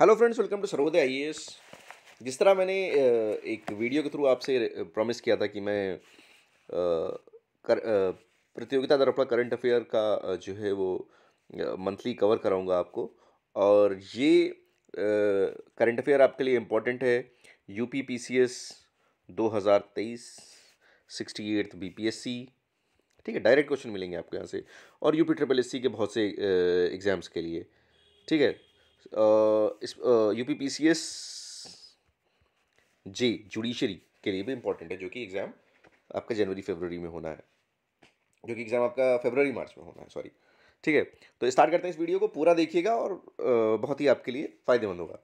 Hello friends welcome to Sarvodaya आई जिस तरह मैंने एक वीडियो के थ्रू आपसे प्रॉमिस किया था कि मैं कर प्रतियोगिता दर्पण करंट अफेयर का जो है वो मंथली कवर कराऊंगा आपको और ये करंट अफेयर आपके लिए इम्पोर्टेंट है U P P C S दो हज़ार तेईस sixty eighth B P S C ठीक है डायरेक्ट क्वेश्चन मिलेंगे आपके यहाँ से और U P triple S C के बहुत से एग्ज़ाम्स के लिए ठीक है इस U P P C S J judiciary के लिए भी इम्पोर्टेंट है जो कि एग्ज़ाम आपका जनवरी फेबररी में होना है जो कि एग्ज़ाम आपका फेबररी मार्च में होना है सॉरी ठीक है तो स्टार्ट करते हैं इस वीडियो को पूरा देखिएगा और बहुत ही आपके लिए फ़ायदेमंद होगा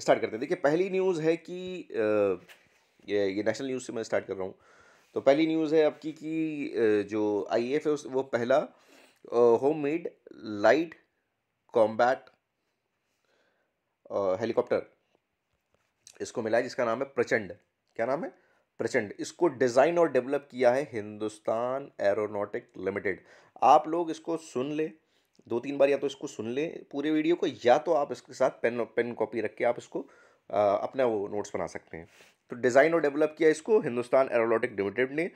स्टार्ट करते हैं देखिए पहली न्यूज़ है कि ये ये नेशनल न्यूज़ से मैं स्टार्ट कर रहा हूँ तो पहली न्यूज़ है आपकी कि जो आई एफ e है वो पहला home made light combat helicopter इसको मिला है जिसका नाम है प्रचंड क्या नाम है प्रचंड इसको डिज़ाइन और डेवलप किया है हिंदुस्तान एरोनॉटिक लिमिटेड आप लोग इसको सुन ले दो तीन बार या तो इसको सुन ले पूरे वीडियो को या तो आप इसके साथ पेन पेन कॉपी रख के आप इसको आ, अपना वो नोट्स बना सकते हैं तो डिज़ाइन और डेवलप किया इसको हिंदुस्तान एरोनॉटिक लिमिटेड ने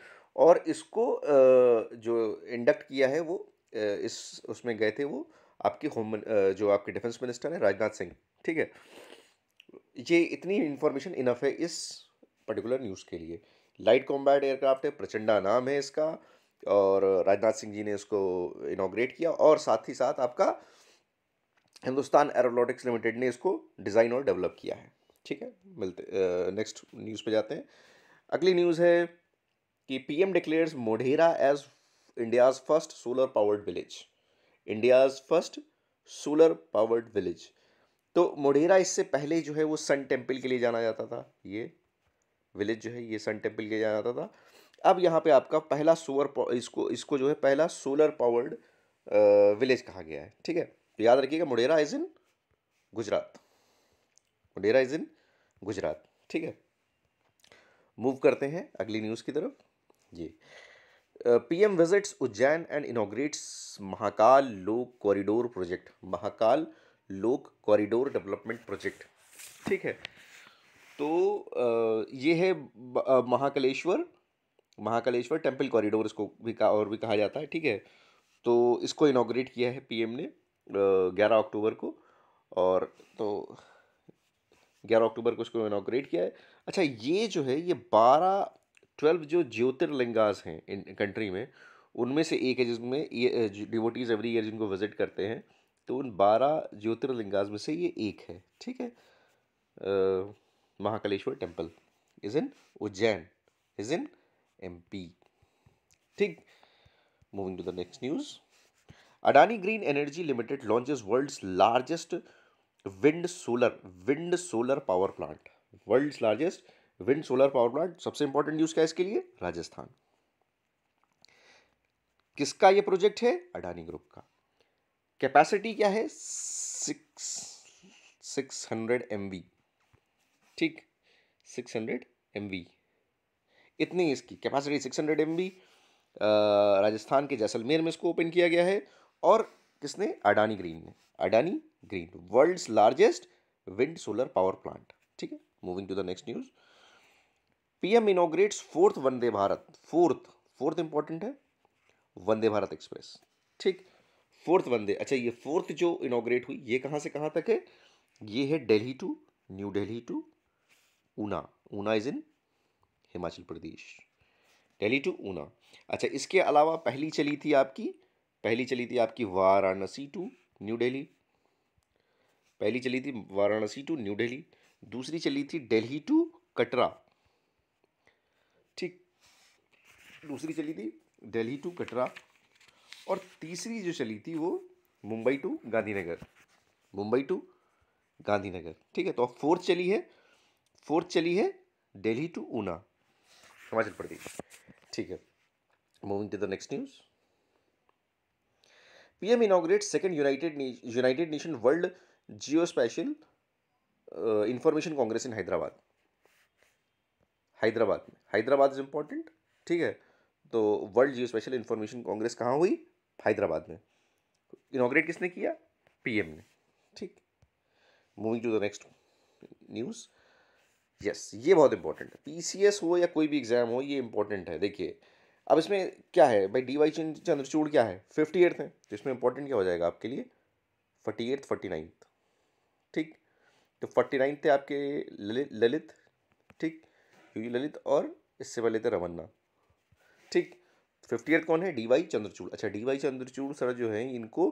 और इसको आ, जो इंडक्ट किया है वो इस उसमें गए थे वो आपके होम जो आपके डिफेंस मिनिस्टर हैं राजनाथ सिंह ठीक है ये इतनी इन्फॉर्मेशन इनफ है इस पर्टिकुलर न्यूज़ के लिए लाइट कॉम्बैट एयरक्राफ्ट है प्रचंडा नाम है इसका और राजनाथ सिंह जी ने इसको इनाग्रेट किया और साथ ही साथ आपका हिंदुस्तान एरोनोटिक्स लिमिटेड ने इसको डिज़ाइन और डेवलप किया है ठीक है मिलते नेक्स्ट न्यूज़ पे जाते हैं अगली न्यूज़ है कि PM declares Modhera as India's first solar powered village India's first solar powered village तो मोढेरा इससे पहले जो है वो सन टेम्पल के लिए जाना जाता था ये विलेज जो है ये सन टेम्पल के लिए जाना जाता था अब यहाँ पे आपका पहला सोलर इसको इसको जो है पहला सोलर पावर्ड विलेज कहा गया है ठीक है तो याद रखिएगा Modhera is in Gujarat Modhera is in Gujarat ठीक है मूव करते हैं अगली न्यूज़ की तरफ जी PM visits Ujjain and inaugurates Mahakal Lok corridor project Mahakal Lok corridor development project ठीक है तो ये है महाकालेश्वर महाकालेश्वर टेम्पल कॉरिडोर इसको भी कहा और भी कहा जाता है ठीक है तो इसको इनाग्रेट किया है पीएम ने ग्यारह अक्टूबर को और तो ग्यारह अक्टूबर को इसको इनाग्रेट किया है अच्छा ये जो है ये बारह ट्वेल्व जो ज्योतिर्लिंगास हैं इन कंट्री में उनमें से एक है जिसमें ये डिवोटीज एवरी ईयर जिनको विजिट करते हैं तो उन बारह ज्योतिर्लिंगास में से ये एक है ठीक है Mahakaleshwar temple is in Ujjain is in M P ठीक moving to the next news Adani green energy limited launches world largest wind solar wind solar power plant world largest wind solar power plant सबसे इंपॉर्टेंट यूज़ क्या है इसके लिए राजस्थान किसका ये project है Adani group का कैपेसिटी क्या है सिक्स सिक्स हंड्रेड एम ठीक सिक्स हंड्रेड एम इतनी इसकी capacity six hundred M Rajasthan के जैसलमेर में इसको ओपन किया गया है और किसने अडानी ग्रीन ने Adani green world's largest wind solar power plant ठीक है moving to the next news PM inaugurates fourth Vande Bharat fourth fourth important है वंदे भारत एक्सप्रेस ठीक फोर्थ वंदे अच्छा ये फोर्थ जो इनोग्रेट हुई ये कहाँ से कहाँ तक है ये है Delhi to New Delhi to Una Una is in Himachal Pradesh Delhi to Una अच्छा इसके अलावा पहली चली थी आपकी पहली चली थी आपकी वाराणसी टू न्यू दिल्ली पहली चली थी वाराणसी टू न्यू दिल्ली दूसरी चली थी दिल्ली टू कटरा दूसरी चली थी दिल्ली टू कटरा और तीसरी जो चली थी वो मुंबई टू गांधीनगर मुंबई टू गांधीनगर ठीक है तो अब फोर्थ चली है फोर्थ चली है दिल्ली टू ऊना हिमाचल प्रदेश ठीक है moving to the next news PM inaugurate second united united nation world geospatial information congress in Hyderabad Hyderabad में हैदराबाद इज इंपॉर्टेंट ठीक है तो world geospatial information congress कहाँ हुई हैदराबाद में इनाग्रेट किसने किया पीएम ने ठीक moving to the next news yes yes, ये बहुत इंपॉर्टेंट है पीसीएस हो या कोई भी एग्ज़ाम हो ये इंपॉर्टेंट है देखिए अब इसमें क्या है भाई डी वाई चंद्रचूड़ क्या है फिफ्टी एट्थ है तो इसमें इंपॉर्टेंट क्या हो जाएगा आपके लिए फोर्टी एट्थ फोर्टी नाइन्थ ठीक तो फोर्टी नाइन्थ थे आपके ललित ललित ठीक क्योंकि ललित और इससे पहले थे रमन्ना ठीक फिफ्टी एट कौन है डी वाई चंद्रचूड़ अच्छा डी वाई चंद्रचूड़ सर जो है इनको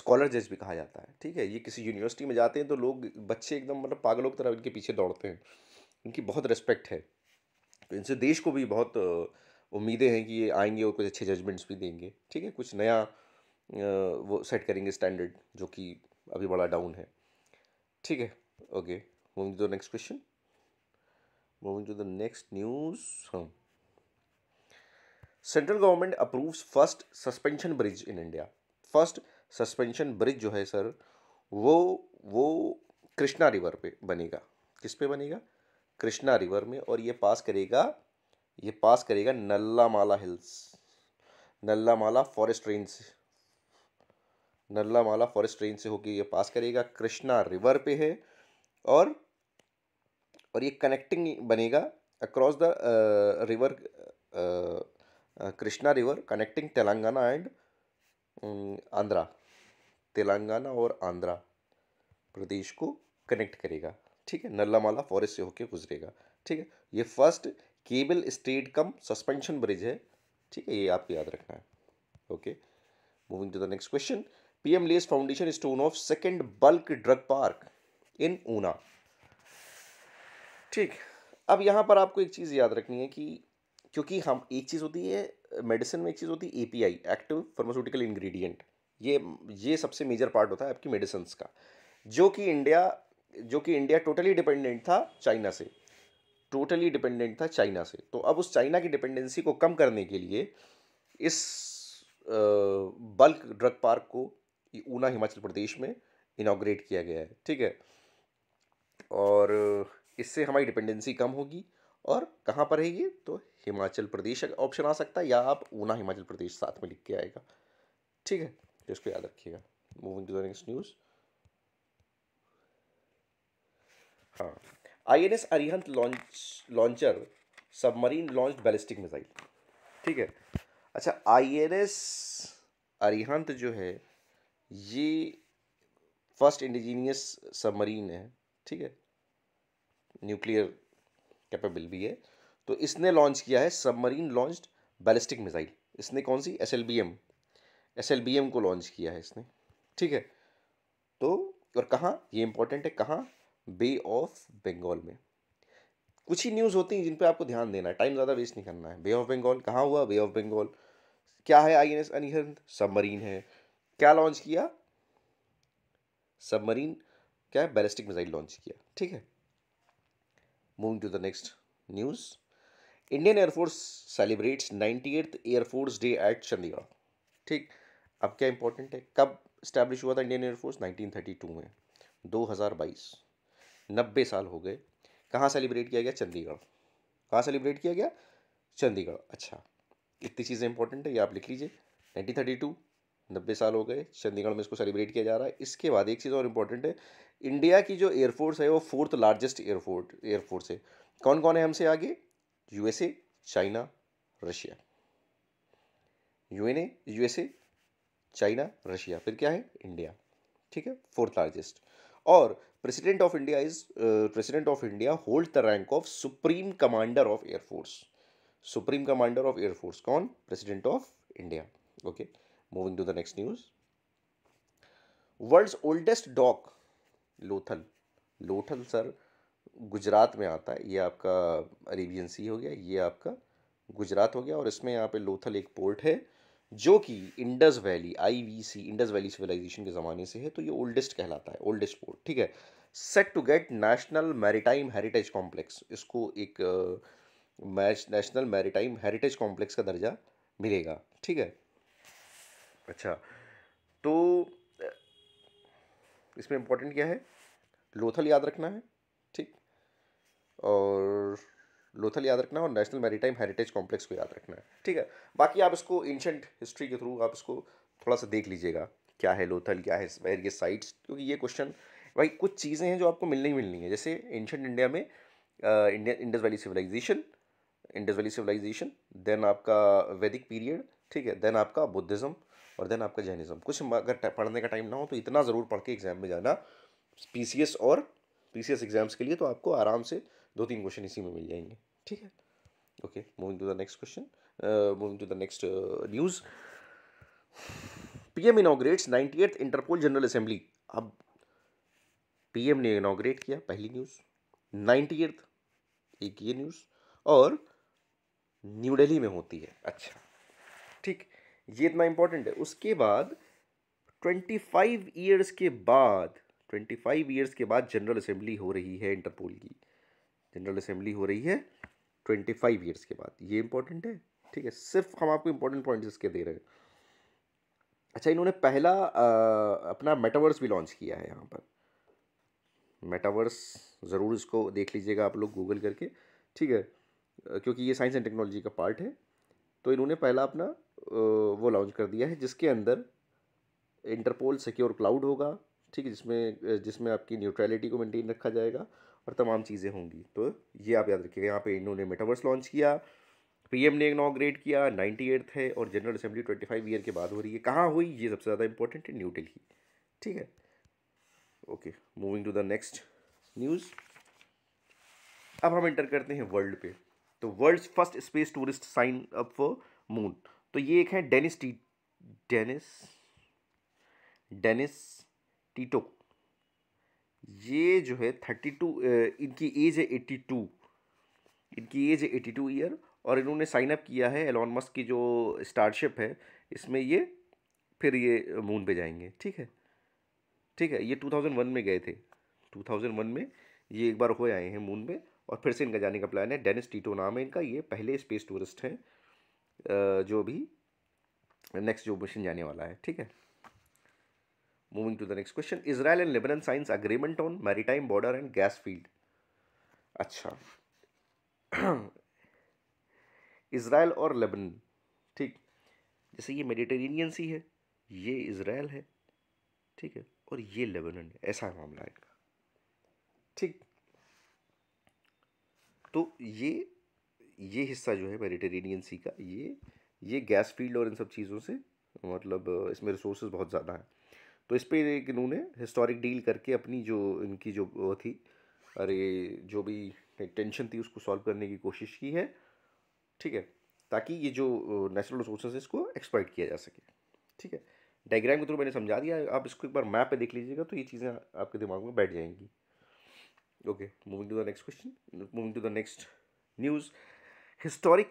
स्कॉलर जज भी कहा जाता है ठीक है ये किसी यूनिवर्सिटी में जाते हैं तो लोग बच्चे एकदम मतलब पागलों की तरह इनके पीछे दौड़ते हैं इनकी बहुत रिस्पेक्ट है तो इनसे देश को भी बहुत उम्मीदें हैं कि ये आएंगे और कुछ अच्छे जजमेंट्स भी देंगे ठीक है कुछ नया वो सेट करेंगे स्टैंडर्ड जो कि अभी बड़ा डाउन है ठीक है okay moving to the next question moving to the next news हम central government approves first suspension bridge in India first suspension bridge जो है सर वो वो कृष्णा रिवर पे बनेगा किस पे बनेगा कृष्णा रिवर में और ये पास करेगा ये पास करेगा Nallamala hills Nallamala forest range से नल्लामाला फॉरेस्ट रेंज से होके ये पास करेगा कृष्णा रिवर पे है और और ये कनेक्टिंग बनेगा across the river Krishna river connecting Telangana and Andhra Telangana और आंध्रा प्रदेश को कनेक्ट करेगा ठीक है नल्लामाला फॉरेस्ट से होके गुजरेगा ठीक है ये first cable stayed cum suspension bridge है ठीक है ये आपको याद रखना है okay moving to the next question PM lays foundation stone of second bulk drug park in Una ठीक अब यहाँ पर आपको एक चीज़ याद रखनी है कि क्योंकि हम एक चीज़ होती है मेडिसिन में एक चीज़ होती है एपीआई एक्टिव फार्मास्यूटिकल इंग्रेडिएंट ये ये सबसे मेजर पार्ट होता है आपकी मेडिसिन का जो कि इंडिया जो कि इंडिया टोटली डिपेंडेंट था चाइना से टोटली डिपेंडेंट था चाइना से तो अब उस चाइना की डिपेंडेंसी को कम करने के लिए इस बल्क ड्रग पार्क को ऊना हिमाचल प्रदेश में इनाग्रेट किया गया है ठीक है और इससे हमारी डिपेंडेंसी कम होगी और कहाँ पर है ये तो हिमाचल प्रदेश ऑप्शन आ सकता है या आप ऊना हिमाचल प्रदेश साथ में लिख के आएगा ठीक है तो इसको याद रखिएगा moving to the next news हाँ I N S Arihant launch launcher submarine launch ballistic missile ठीक है अच्छा आई एन एस अरिहंत जो है ये फर्स्ट इंडिजीनियस सबमरीन है ठीक है न्यूक्लियर कैपेबल भी है तो इसने लॉन्च किया है सबमरीन लॉन्च्ड बैलिस्टिक मिसाइल इसने कौन सी S L B M S L B M को लॉन्च किया है इसने ठीक है तो और कहाँ ये इंपॉर्टेंट है कहाँ बे ऑफ बंगाल में कुछ ही न्यूज़ होती हैं जिन पर आपको ध्यान देना है टाइम ज़्यादा वेस्ट नहीं करना है बे ऑफ बंगाल कहाँ हुआ बे ऑफ बंगाल क्या है आई एन एस अनिहर सबमरीन है क्या लॉन्च किया सबमरीन क्या है बैलिस्टिक मिसाइल लॉन्च किया ठीक है Moving to the next news. Indian air force celebrates ninety eighth air force day at Chandigarh ठीक अब क्या इंपॉर्टेंट है कब इस्टेब्लिश हुआ था इंडियन एयरफोर्स 1932 में 2022 नब्बे साल हो गए कहाँ सेलिब्रेट किया गया चंडीगढ़ कहाँ सेलिब्रेट किया गया चंडीगढ़ अच्छा इतनी चीज़ें इंपॉर्टेंट है ये आप लिख लीजिए 1932 नब्बे साल हो गए चंडीगढ़ में इसको सेलिब्रेट किया जा रहा है इसके बाद एक चीज़ और इम्पॉर्टेंट है इंडिया की जो एयरफोर्स है वो फोर्थ लार्जेस्ट एयरफोर्ट एयरफोर्स है कौन कौन है हमसे आगे यूएसए चाइना रशिया यूएनए यूएसए चाइना रशिया फिर क्या है इंडिया ठीक है फोर्थ लार्जेस्ट और president of India is president of India hold the rank of supreme commander of air force supreme commander of air force कौन president of India okay okay. Moving to the next news world's oldest dock Lothal Lothal sir Gujarat में आता है ये आपका Arabian सी हो गया ये आपका गुजरात हो गया और इसमें यहाँ पे लोथल एक पोर्ट है जो कि Indus valley I V C Indus valley civilization के ज़माने से है तो ये ओल्डेस्ट कहलाता है ओल्डेस्ट पोर्ट ठीक है set to get national maritime heritage complex इसको एक नेशनल मैरिटाइम हेरिटेज कॉम्प्लेक्स का दर्जा मिलेगा ठीक है अच्छा तो इसमें इम्पोर्टेंट क्या है लोथल याद रखना है ठीक और लोथल याद रखना और नेशनल मैरीटाइम हेरिटेज कॉम्प्लेक्स को याद रखना है ठीक है बाकी आप इसको एंशंट हिस्ट्री के थ्रू आप इसको थोड़ा सा देख लीजिएगा क्या है लोथल क्या है वेरियस साइट्स क्योंकि ये क्वेश्चन भाई कुछ चीज़ें हैं जो आपको मिलनी ही मिलनी है जैसे एंशंट इंडिया में India Indus valley civilization Indus valley civilization then आपका वैदिक पीरियड ठीक है देन आपका बुद्धिज़्म और देन आपका जैनिज़्म कुछ अगर पढ़ने का टाइम ना हो तो इतना ज़रूर पढ़ के एग्ज़ाम में जाना पी और पी एग्ज़ाम्स के लिए तो आपको आराम से दो तीन क्वेश्चन इसी में मिल जाएंगे ठीक है okay moving to the next question moving to the next news PM inaugurates ninety eighth interpol general assembly अब पीएम ने इनाग्रेट किया पहली न्यूज़ नाइन्टी एथ एक ये न्यूज़ और न्यू दिल्ली में होती है अच्छा ठीक ये इतना इम्पोर्टेंट है उसके बाद ट्वेंटी फाइव ईयर्स के बाद ट्वेंटी फाइव ईयर्स के बाद जनरल असेंबली हो रही है इंटरपोल की जनरल असेंबली हो रही है ट्वेंटी फाइव ईयर्स के बाद ये इंपॉर्टेंट है ठीक है सिर्फ हम आपको इंपॉर्टेंट पॉइंट्स इसके दे रहे हैं अच्छा इन्होंने पहला आ, अपना मेटावर्स भी लॉन्च किया है यहाँ पर मेटावर्स ज़रूर इसको देख लीजिएगा आप लोग गूगल करके ठीक है क्योंकि ये साइंस एंड टेक्नोलॉजी का पार्ट है तो इन्होंने पहला अपना वो लॉन्च कर दिया है जिसके अंदर इंटरपोल सिक्योर क्लाउड होगा ठीक है जिसमें जिसमें आपकी न्यूट्रलिटी को मेंटेन रखा जाएगा और तमाम चीज़ें होंगी तो ये आप याद रखिएगा यहाँ पे इन्होंने मेटावर्स लॉन्च किया पीएम ने इनाग्रेट किया नाइन्टी एट्थ है और general assembly twenty five year के बाद हो रही है कहाँ हुई ये सबसे ज़्यादा इंपॉर्टेंट है न्यू दिल्ली ठीक है okay moving to the next news अब हम इंटर करते हैं वर्ल्ड पे तो world first space tourist sign up for moon तो ये एक है Dennis T Dennis Dennis Tito ये जो है थर्टी टू इनकी एज है एट्टी टू इनकी एज है एट्टी टू ईयर और इन्होंने साइन अप किया है एलॉन मस्क की जो स्टारशिप है इसमें ये फिर ये मून पे जाएंगे ठीक है ठीक है ये टू थाउजेंड वन में गए थे टू थाउजेंड वन में ये एक बार हो आए हैं मून पे और फिर से इनका जाने का प्लान है डेनिस टीटो नाम है इनका ये पहले स्पेस टूरिस्ट हैं जो भी नेक्स्ट जो मिशन जाने वाला है ठीक है moving to the next question Israel and Lebanon signs agreement on maritime border and gas field अच्छा इसराइल और लेबनन ठीक जैसे ये मेडिटेरेनियन सी है ये इसराइल है ठीक है और ये लेबनन है ऐसा मामला है इनका ठीक तो ये ये हिस्सा जो है मेडिटेरेनियन सी का ये ये गैस फील्ड और इन सब चीज़ों से मतलब इसमें रिसोर्स बहुत ज़्यादा हैं तो इस पर एक इन्होंने हिस्टोरिक डील करके अपनी जो इनकी जो वो थी अरे जो भी टेंशन थी उसको सॉल्व करने की कोशिश की है ठीक है ताकि ये जो नेचुरल रिसोर्सेज है इसको एक्सपर्ट किया जा सके ठीक है डायग्राम के थ्रू मैंने समझा दिया आप इसको एक बार मैप पे देख लीजिएगा तो ये चीज़ें आपके दिमाग में बैठ जाएंगी okay moving to the next question moving to the next news historic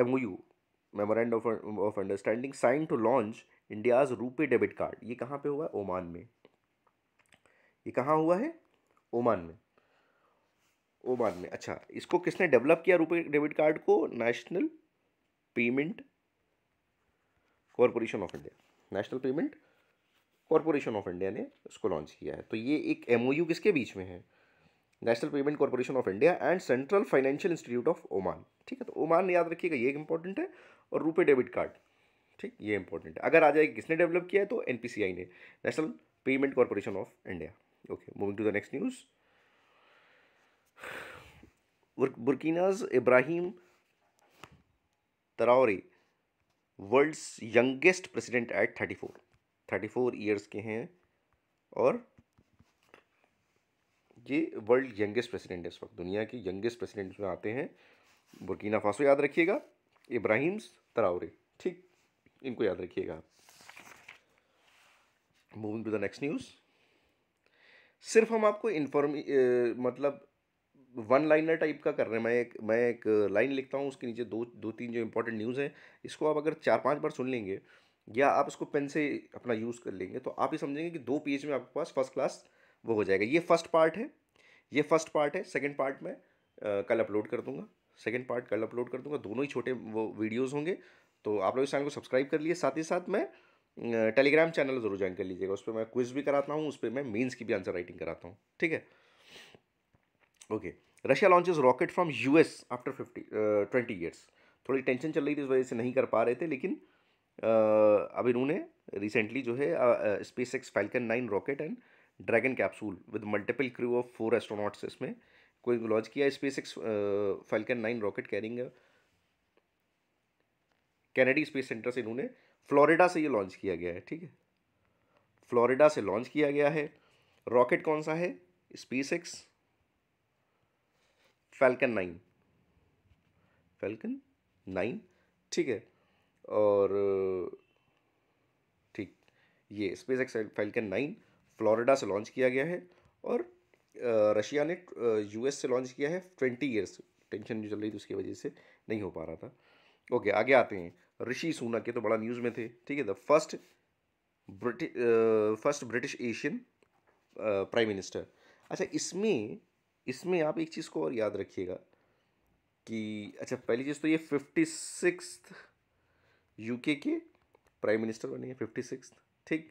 M U memorandum of understanding sign to launch India's RuPay debit card ये कहाँ पे हुआ है ओमान में ये कहाँ हुआ है ओमान में ओमान में अच्छा इसको किसने डेवलप किया रूपे डेबिट कार्ड को national payment corporation of India national payment corporation of India ने इसको लॉन्च किया है तो ये एक एमओयू किसके बीच में है national payment corporation of India and central financial institute of Oman ठीक है तो ओमान याद रखिएगा ये इंपॉर्टेंट है और रुपे डेबिट कार्ड ठीक ये इंपॉर्टेंट है अगर आ जाए किसने डेवलप किया है तो एन ने national payment corporation of India okay moving to the next news Burkina's Ibrahim Traore world's youngest president at thirty four thirty four years के हैं और ये वर्ल्ड यंगेस्ट प्रेसिडेंट है इस वक्त दुनिया के यंगेस्ट प्रेसिडेंट में आते हैं बुरकीना फासो याद रखिएगा इब्राहिम्स तरावरे ठीक इनको याद रखिएगा moving to the next news सिर्फ हम आपको इन्फॉर्मी मतलब वन लाइनर टाइप का कर रहे हैं मैं एक मैं एक लाइन लिखता हूँ उसके नीचे दो दो तीन जो इंपॉर्टेंट न्यूज़ हैं इसको आप अगर चार पांच बार सुन लेंगे या आप इसको पेन से अपना यूज़ कर लेंगे तो आप ही समझेंगे कि दो पेज में आपके पास फर्स्ट क्लास वो हो जाएगा ये फर्स्ट पार्ट है ये फर्स्ट पार्ट है सेकेंड पार्ट मैं कल अपलोड कर दूँगा सेकेंड पार्ट कल अपलोड कर दूँगा दोनों ही छोटे वो वीडियोज़ होंगे तो आप लोग इस चैनल को सब्सक्राइब कर लिए साथ ही साथ मैं टेलीग्राम चैनल ज़रूर ज्वाइन कर लीजिएगा उस पर मैं क्विज भी कराता हूँ उस पर मैं मीन्स की भी आंसर राइटिंग कराता हूँ ठीक है okay Russia launches rocket from US after fifty twenty years थोड़ी टेंशन चल रही थी इस वजह से नहीं कर पा रहे थे लेकिन uh, अब इन्होंने रिसेंटली जो है SpaceX Falcon nine rocket and Dragon capsule with multiple crew of four astronauts इसमें कोई लॉन्च किया SpaceX Falcon nine rocket carrying Kennedy Space Center से इन्होंने फ्लोरिडा से ये लॉन्च किया गया है ठीक है फ्लोरिडा से लॉन्च किया गया है रॉकेट कौन सा है SpaceX Falcon nine Falcon nine ठीक है और ठीक ये SpaceX Falcon nine Florida से लॉन्च किया गया है और रशिया ने यूएस से लॉन्च किया है ट्वेंटी ईयर्स टेंशन चल रही थी उसकी वजह से नहीं हो पा रहा था ओके आगे आते हैं ऋषि सूना के तो बड़ा न्यूज़ में थे ठीक है the first British first British Asian prime minister अच्छा इसमें इसमें आप एक चीज़ को और याद रखिएगा कि अच्छा पहली चीज़ तो ये फिफ्टी सिक्स यू के प्राइम मिनिस्टर बने हैं फिफ्टी सिक्स ठीक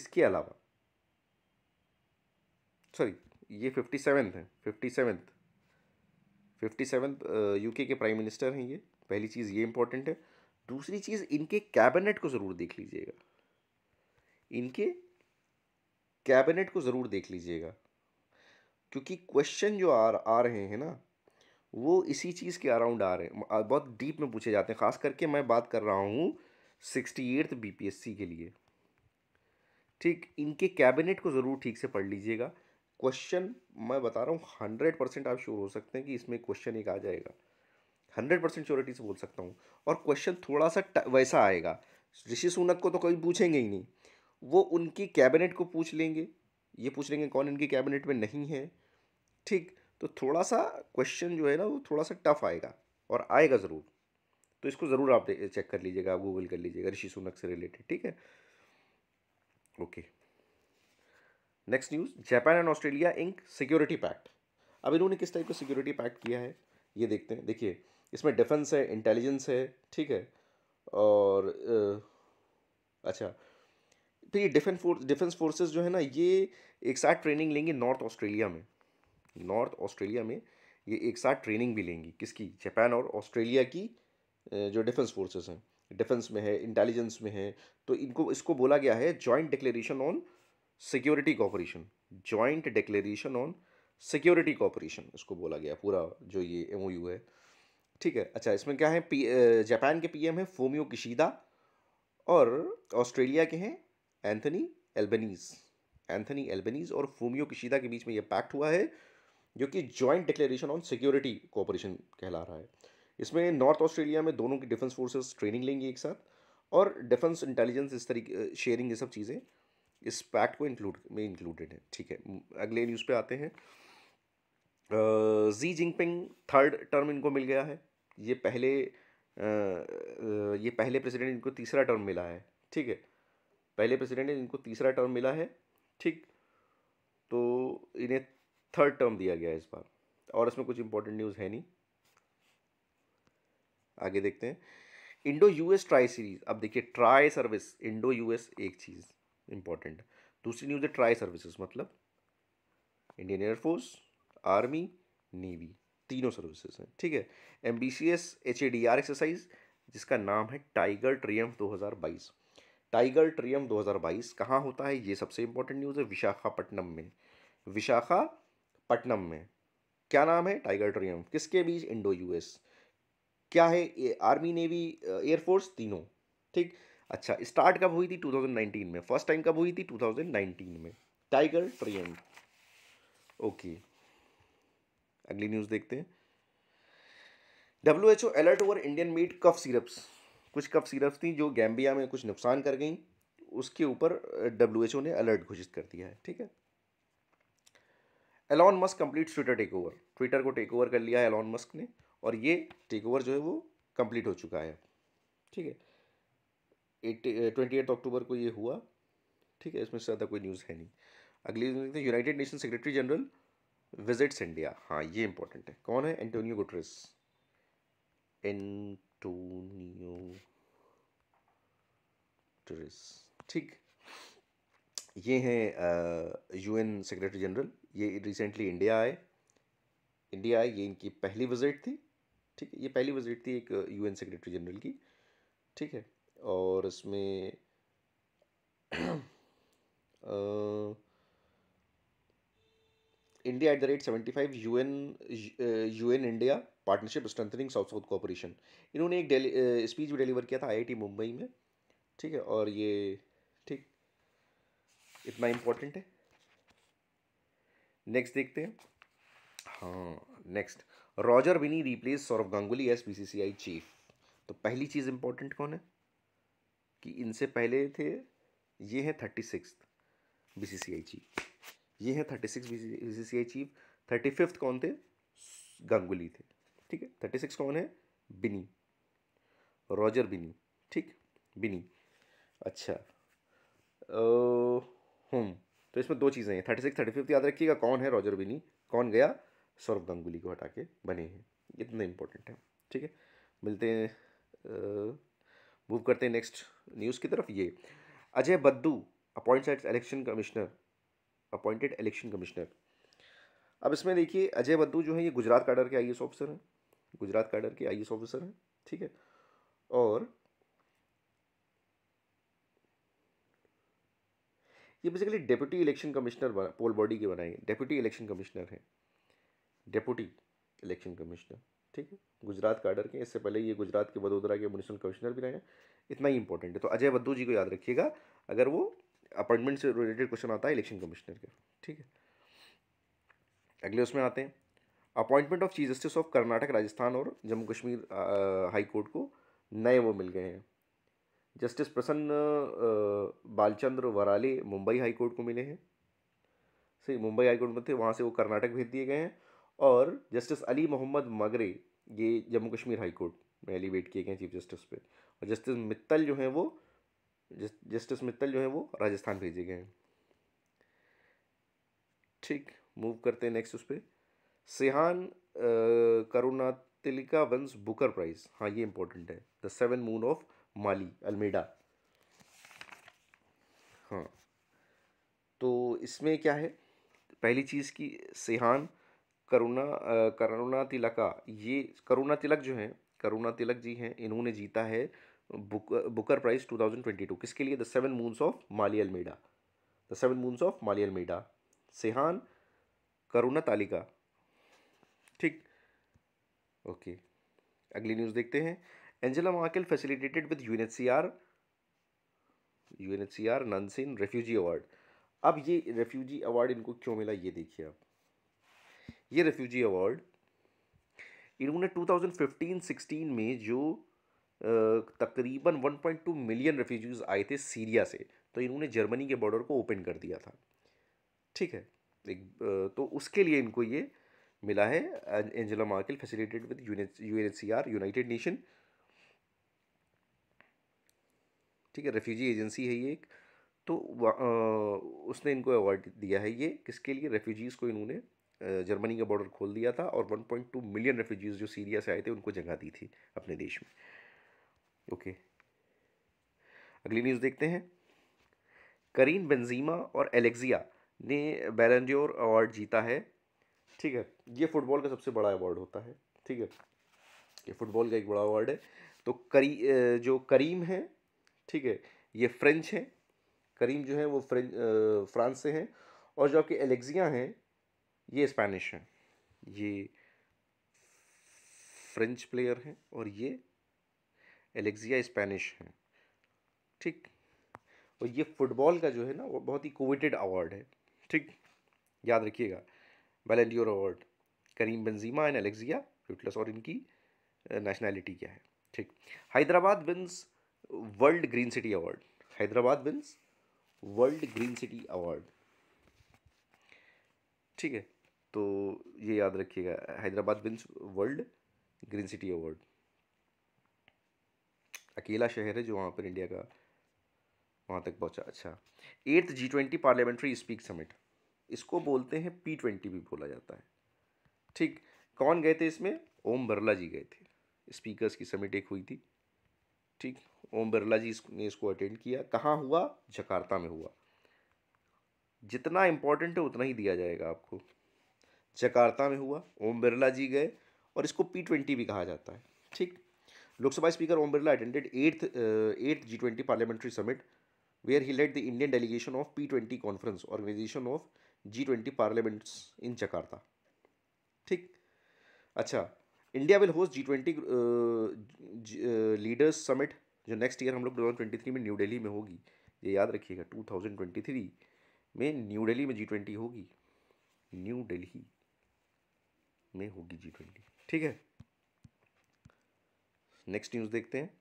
इसके अलावा सॉरी ये फिफ्टी सेवन्थ है fifty seventh fifty seventh UK के प्राइम मिनिस्टर हैं ये पहली चीज़ ये इंपॉर्टेंट है दूसरी चीज़ इनके कैबिनेट को ज़रूर देख लीजिएगा इनके कैबिनेट को ज़रूर देख लीजिएगा क्योंकि क्वेश्चन जो आ आ रहे हैं ना वो इसी चीज़ के अराउंड आ रहे हैं बहुत डीप में पूछे जाते हैं खास करके मैं बात कर रहा हूँ सिक्सटी एट्थ बी के लिए ठीक इनके कैबिनेट को ज़रूर ठीक से पढ़ लीजिएगा क्वेश्चन मैं बता रहा हूँ हंड्रेड परसेंट आप श्योर हो सकते हैं कि इसमें क्वेश्चन एक आ जाएगा हंड्रेड परसेंट श्योरिटी से बोल सकता हूँ और क्वेश्चन थोड़ा सा वैसा आएगा ऋषि सुनक को तो कभी पूछेंगे ही नहीं वो उनकी कैबिनेट को पूछ लेंगे ये पूछ लेंगे कौन इनकी कैबिनेट में नहीं है ठीक तो थोड़ा सा क्वेश्चन जो है ना वो थोड़ा सा टफ आएगा और आएगा ज़रूर तो इसको ज़रूर आप चेक कर लीजिएगा आप गूगल कर लीजिएगा ऋषि सुनक से रिलेटेड ठीक है okay next news Japan and Australia ink security pact अब इन्होंने किस टाइप का सिक्योरिटी पैक्ट किया है ये देखते हैं देखिए इसमें डिफेंस है इंटेलिजेंस है ठीक है और अच्छा तो ये डिफेंस फोर्स डिफेंस फोर्सेस जो है ना ये एक साथ ट्रेनिंग लेंगे नॉर्थ ऑस्ट्रेलिया में नॉर्थ ऑस्ट्रेलिया में ये एक साथ ट्रेनिंग भी लेंगी किसकी जापान और ऑस्ट्रेलिया की जो डिफेंस फोर्सेस हैं डिफेंस में है इंटेलिजेंस में है तो इनको इसको बोला गया है joint declaration on security cooperation joint declaration on security cooperation इसको बोला गया पूरा जो ये एम है ठीक है अच्छा इसमें क्या है पी जापान के पीएम हैं फोमियो किशिदा और ऑस्ट्रेलिया के हैं एंथनी एल्बनीज एंथनी एल्बनीज और फोमियो किशिदा के बीच में ये पैक्ट हुआ है जो कि joint declaration on security cooperation कहला रहा है इसमें नॉर्थ ऑस्ट्रेलिया में दोनों की डिफेंस फोर्सेस ट्रेनिंग लेंगी एक साथ और डिफेंस इंटेलिजेंस इस तरीके शेयरिंग ये सब चीज़ें इस पैक्ट को इंक्लूड में इंक्लूडेड है ठीक है अगले न्यूज़ पे आते हैं जी जिनपिंग थर्ड टर्म इनको मिल गया है ये पहले ये पहले प्रेसिडेंट इनको तीसरा टर्म मिला है ठीक है पहले प्रेसिडेंट इनको तीसरा टर्म मिला है ठीक तो इन्हें थर्ड टर्म दिया गया है इस बार और इसमें कुछ इंपॉर्टेंट न्यूज़ है नहीं आगे देखते हैं इंडो यूएस ट्राई सीरीज अब देखिए ट्राई सर्विस इंडो यूएस एक चीज़ इंपॉर्टेंट दूसरी न्यूज़ है ट्राई सर्विसेज मतलब इंडियन एयरफोर्स आर्मी नेवी तीनों सर्विसेज हैं ठीक है M B C S H A D R exercise जिसका नाम है टाइगर ट्रियम दो हज़ार बाईस टाइगर ट्रियम दो हज़ार बाईस कहाँ होता है ये सबसे इंपॉर्टेंट न्यूज़ है विशाखापट्टनम में विशाखापट्टनम में क्या नाम है टाइगर ट्रियम किसके बीच इंडो यूएस क्या है आर्मी नेवी एयरफोर्स तीनों ठीक अच्छा स्टार्ट कब हुई थी 2019 में फर्स्ट टाइम कब हुई थी 2019 में टाइगर ट्रेन ओके अगली न्यूज़ देखते हैं W H O alert over Indian made cough syrups कुछ कफ सिरप्स थी जो गैम्बिया में कुछ नुकसान कर गई उसके ऊपर डब्ल्यू एच ओ ने अलर्ट घोषित कर दिया है ठीक है Elon Musk complete Twitter take over Twitter को टेक ओवर कर लिया है एलॉन मस्क ने और ये टेक ओवर जो है वो कंप्लीट हो चुका है ठीक है ट्वेंटी एट अक्टूबर को ये हुआ ठीक है इसमें से ज़्यादा कोई न्यूज़ है नहीं अगली न्यूज़ देखते United Nation secretary general visits India हाँ ये इंपॉर्टेंट है कौन है एंटोनियो गुटरेस एंटोनियो गुटरेस ठीक ये हैं यूएन सेक्रेटरी जनरल ये रिसेंटली इंडिया आए इंडिया आए ये इनकी पहली विजिट थी ठीक है ये पहली विजिट थी एक यूएन सेक्रेटरी जनरल की ठीक है और इसमें India at the rate seventy five U N U N India partnership strengthening south south cooperation इन्होंने एक स्पीच भी डिलीवर किया था आई मुंबई में ठीक है और ये ठीक इतना इम्पोर्टेंट है नेक्स्ट देखते हैं हाँ next Roger Binny replace Sourav Ganguly S B chief तो पहली चीज़ इंपॉर्टेंट कौन है कि इनसे पहले थे ये हैं thirty six B C C I chief ये हैं thirty six B C C I chief thirty fifth कौन थे गांगुली थे ठीक है थर्टी सिक्स कौन है बिनी रॉजर बिनी ठीक बिनी अच्छा हम तो इसमें दो चीज़ें हैं थर्टी सिक्स थर्टी फिफ्थ याद रखिएगा कौन है रॉजर बिनी कौन गया सौरभ गांगुली को हटा के बने हैं इतना इंपॉर्टेंट है ठीक है मिलते हैं मूव करते हैं नेक्स्ट न्यूज़ की तरफ ये Ajay Bhadoo appointed election commissioner appointed election commissioner अब इसमें देखिए अजय बद्दू जो है ये गुजरात कैडर के आई ऑफिसर हैं गुजरात काडर के आई ऑफिसर हैं ठीक है और ये basically deputy election commissioner poll body के बनाए डेप्यूटी इलेक्शन कमिश्नर हैं डेप्यूटी इलेक्शन कमिश्नर ठीक है गुजरात काडर के इससे पहले ये गुजरात के वडोदरा के म्यूनसिपल कमिश्नर भी रहे हैं इतना ही इंपॉर्टेंट है तो अजय बद्दू जी को याद रखिएगा अगर वो अपॉइंटमेंट से रिलेटेड क्वेश्चन आता है इलेक्शन कमिश्नर के ठीक है अगले उसमें आते हैं appointment of chief justice of Karnataka Rajasthan और जम्मू कश्मीर हाईकोर्ट को नए वो मिल गए हैं जस्टिस प्रसन्न बालचंद्र वराले मुंबई हाईकोर्ट को मिले हैं सही मुंबई हाईकोर्ट में थे वहाँ से वो कर्नाटक भेज दिए गए हैं और जस्टिस अली मोहम्मद मगरे ये जम्मू कश्मीर हाई कोर्ट में एलिवेट किए गए चीफ जस्टिस पे और जस्टिस मित्तल जो हैं वो जस्टिस मित्तल जो हैं वो राजस्थान भेजे गए हैं ठीक मूव करते हैं नेक्स्ट उस पर Shehan Karunatilaka wins booker prize हाँ ये इंपॉर्टेंट है the seven moon of Maali Almeida हाँ तो इसमें क्या है पहली चीज़ की सेहान करुणा करुणा तिलका ये करुणा तिलक जो हैं करुणा तिलक जी हैं इन्होंने जीता है book booker prize two thousand twenty two किसके लिए the seven moons of Maali Almeida the seven moons of Maali Almeida Shehan Karunatilaka ठीक ओके अगली न्यूज़ देखते हैं Angela Merkel facilitated with U N H C R U N H C R Nansen refugee award अब ये refugee award इनको क्यों मिला ये देखिए आप ये रेफ्यूजी अवार्ड इन्होंने 2015-16 में जो तकरीबन 1.2 मिलियन रेफ्यूजीज आए थे सीरिया से तो इन्होंने जर्मनी के बॉर्डर को ओपन कर दिया था ठीक है एक तो उसके लिए इनको ये मिला है Angela Merkel facilitated with U N United Nation ठीक है रेफ्यूजी एजेंसी है ये एक तो आ, उसने इनको अवार्ड दिया है ये किसके लिए रेफ्यूजीज़ को इन्होंने जर्मनी का बॉर्डर खोल दिया था और 1.2 मिलियन रेफ्यूजीज़ जो सीरिया से आए थे उनको जगह दी थी अपने देश में ओके अगली न्यूज़ देखते हैं करीन बेंजीमा और एलेक्जिया ने बैलेंड्योर अवार्ड जीता है ठीक है ये फुटबॉल का सबसे बड़ा अवार्ड होता है ठीक है ये फुटबॉल का एक बड़ा अवार्ड है तो करी जो करीम है ठीक है ये फ्रेंच हैं करीम जो है वो फ्रेंच फ्रांस से हैं और जो आपके एलेक्सिया हैं ये स्पेनिश है ये फ्रेंच प्लेयर हैं और ये एलेक्सिया स्पेनिश हैं ठीक और ये फुटबॉल का जो है ना वो बहुत ही कोविटेड अवार्ड है ठीक याद रखिएगा Ballon d'Or award Karim Benzema and Alexia Putellas और इनकी नेशनैलिटी क्या है ठीक Hyderabad wins world green city award Hyderabad wins world green city award ठीक है तो ये याद रखिएगा Hyderabad wins world green city award अकेला शहर है जो वहाँ पर इंडिया का वहाँ तक पहुँचा अच्छा eighth G twenty parliamentary speak summit इसको बोलते हैं पी ट्वेंटी भी बोला जाता है ठीक कौन गए थे इसमें ओम बिरला जी गए थे स्पीकर्स की समिट एक हुई थी ठीक ओम बिरला जी ने इसको अटेंड किया कहाँ हुआ जकार्ता में हुआ जितना इम्पोर्टेंट है उतना ही दिया जाएगा आपको जकार्ता में हुआ ओम बिरला जी गए और इसको पी ट्वेंटी भी कहा जाता है ठीक Lok Sabha speaker Om Birla attended eighth eighth G twenty parliamentary summit where he led the Indian delegation of P twenty conference organisation of G twenty parliaments in Jakarta ठीक अच्छा India will host G twenty leaders summit जो next year हम लोग two twenty three में न्यू दिल्ली में होगी ये याद रखिएगा टू थाउजेंड ट्वेंटी थ्री में न्यू दिल्ली में जी ट्वेंटी होगी न्यू दिल्ली में होगी जी ट्वेंटी ठीक है नेक्स्ट न्यूज देखते हैं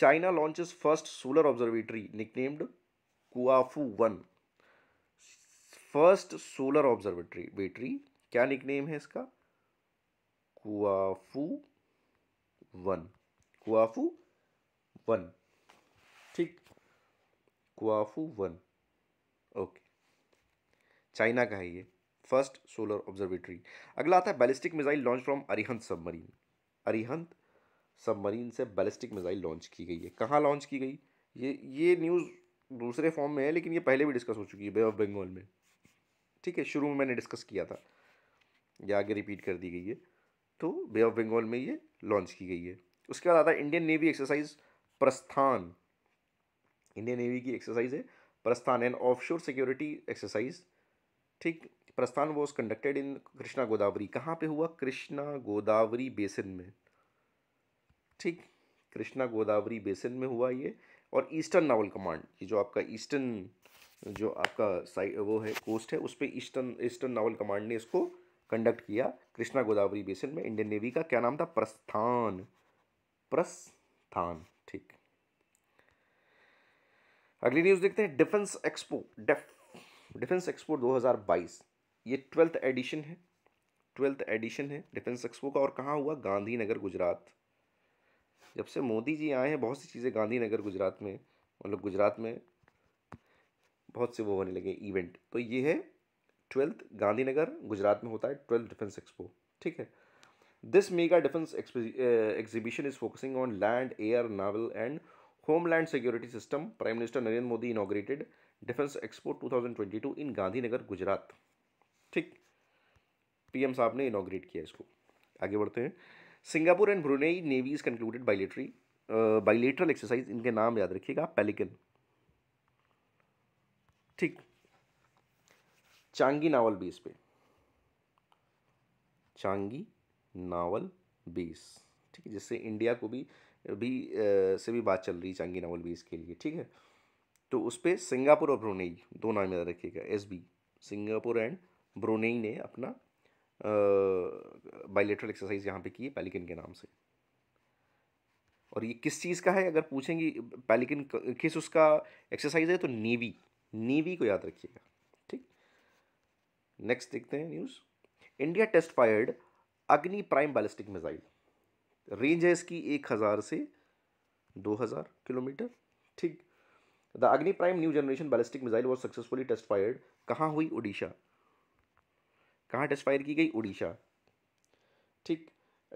China launches first solar observatory nicknamed Kuafu one first solar observatory बेटरी क्या निकनेम है इसका कुआफू वन कुआफू वन ठीक कुआफू वन ओके चाइना का है ये फर्स्ट सोलर ऑब्जर्वेटरी अगला आता है ballistic missile launch from Arihant submarine Arihant submarine से बैलिस्टिक मिसाइल लॉन्च की गई है कहाँ लॉन्च की गई ये ये न्यूज़ दूसरे फॉर्म में है लेकिन ये पहले भी डिस्कस हो चुकी है बे ऑफ बंगाल में ठीक है शुरू में मैंने डिस्कस किया था ये आगे रिपीट कर दी गई है तो बे ऑफ बंगाल में ये लॉन्च की गई है उसके बाद आता है Indian navy exercise Prasthan Indian navy की एक्सरसाइज है Prasthan end of security exercise ठीक Prasthan was conducted in Krishna Godavari कहाँ पे हुआ कृष्णा गोदावरी बेसिन में ठीक कृष्णा गोदावरी बेसिन में हुआ ये और ईस्टर्न नावल कमांड ये जो आपका ईस्टर्न जो आपका साइड वो है कोस्ट है उस पर ईस्टर्न ईस्टर्न नावल कमांड ने इसको कंडक्ट किया कृष्णा गोदावरी बेसिन में इंडियन नेवी का क्या नाम था प्रस्थान प्रस्थान ठीक अगली न्यूज़ देखते हैं defence expo def defence expo 2022 ये ट्वेल्थ एडिशन है ट्वेल्थ एडिशन है डिफेंस एक्सपो का और कहाँ हुआ गांधीनगर गुजरात जब से मोदी जी आए हैं बहुत सी चीज़ें गांधीनगर गुजरात में मतलब गुजरात में बहुत से वो होने लगे इवेंट तो ये है ट्वेल्थ गांधीनगर गुजरात में होता है ट्वेल्थ डिफेंस एक्सपो ठीक है this mega defence exhibition is focusing on land air naval and homeland security system prime minister Narendra Modi inaugurated defence expo 2022 in Gandhinagar Gujarat ठीक पीएम साहब ने इनाग्रेट किया इसको आगे बढ़ते हैं Singapore and Brunei is concluded bilateral bilateral exercise इनके नाम याद रखिएगा पेलिकन ठीक चांगी नावल बेस पे चांगी नावल बेस ठीक है जिससे इंडिया को भी भी आ, uh, से भी बात चल रही है चांगी नावल बेस के लिए ठीक है तो उस पर सिंगापुर और ब्रुनेई दो नाम याद रखिएगा S B Singapore and Brunei ने अपना बाइलेटरल एक्सरसाइज यहाँ पे की है पैलिकन के नाम से और ये किस चीज़ का है अगर पूछेंगे पैलिकन किस उसका एक्सरसाइज है तो नेवी नेवी को याद रखिएगा ठीक नेक्स्ट देखते हैं news India test fired Agni prime ballistic missile range है इसकी एक हज़ार से दो हज़ार किलोमीटर ठीक the Agni prime new generation ballistic missile was successfully test fired कहाँ हुई ओडिशा कहाँ टेस्ट फायर की गई उड़ीसा ठीक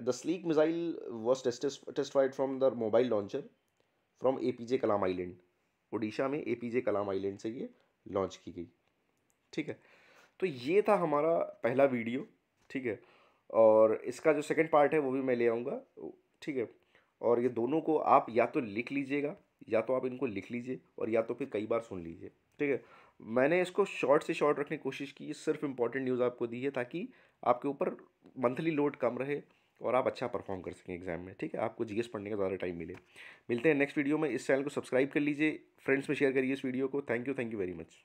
the sleek missile was test test fire from the mobile launcher from A P J Kalam island Orissa में A P J Kalam island से ये launch की गई ठीक है तो ये था हमारा पहला वीडियो ठीक है और इसका जो सेकेंड पार्ट है वो भी मैं ले आऊँगा ठीक है और ये दोनों को आप या तो लिख लीजिएगा या तो आप इनको लिख लीजिए और या तो फिर कई बार सुन लीजिए ठीक है मैंने इसको शॉर्ट से शॉर्ट रखने की कोशिश की सिर्फ इम्पॉर्टेंट न्यूज़ आपको दी है ताकि आपके ऊपर मंथली लोड कम रहे और आप अच्छा परफॉर्म कर सकें एग्जाम में ठीक है आपको जीएस पढ़ने का ज़्यादा टाइम मिले मिलते हैं नेक्स्ट वीडियो में इस चैनल को सब्सक्राइब कर लीजिए फ्रेंड्स में शेयर करिए इस वीडियो को thank you thank you very much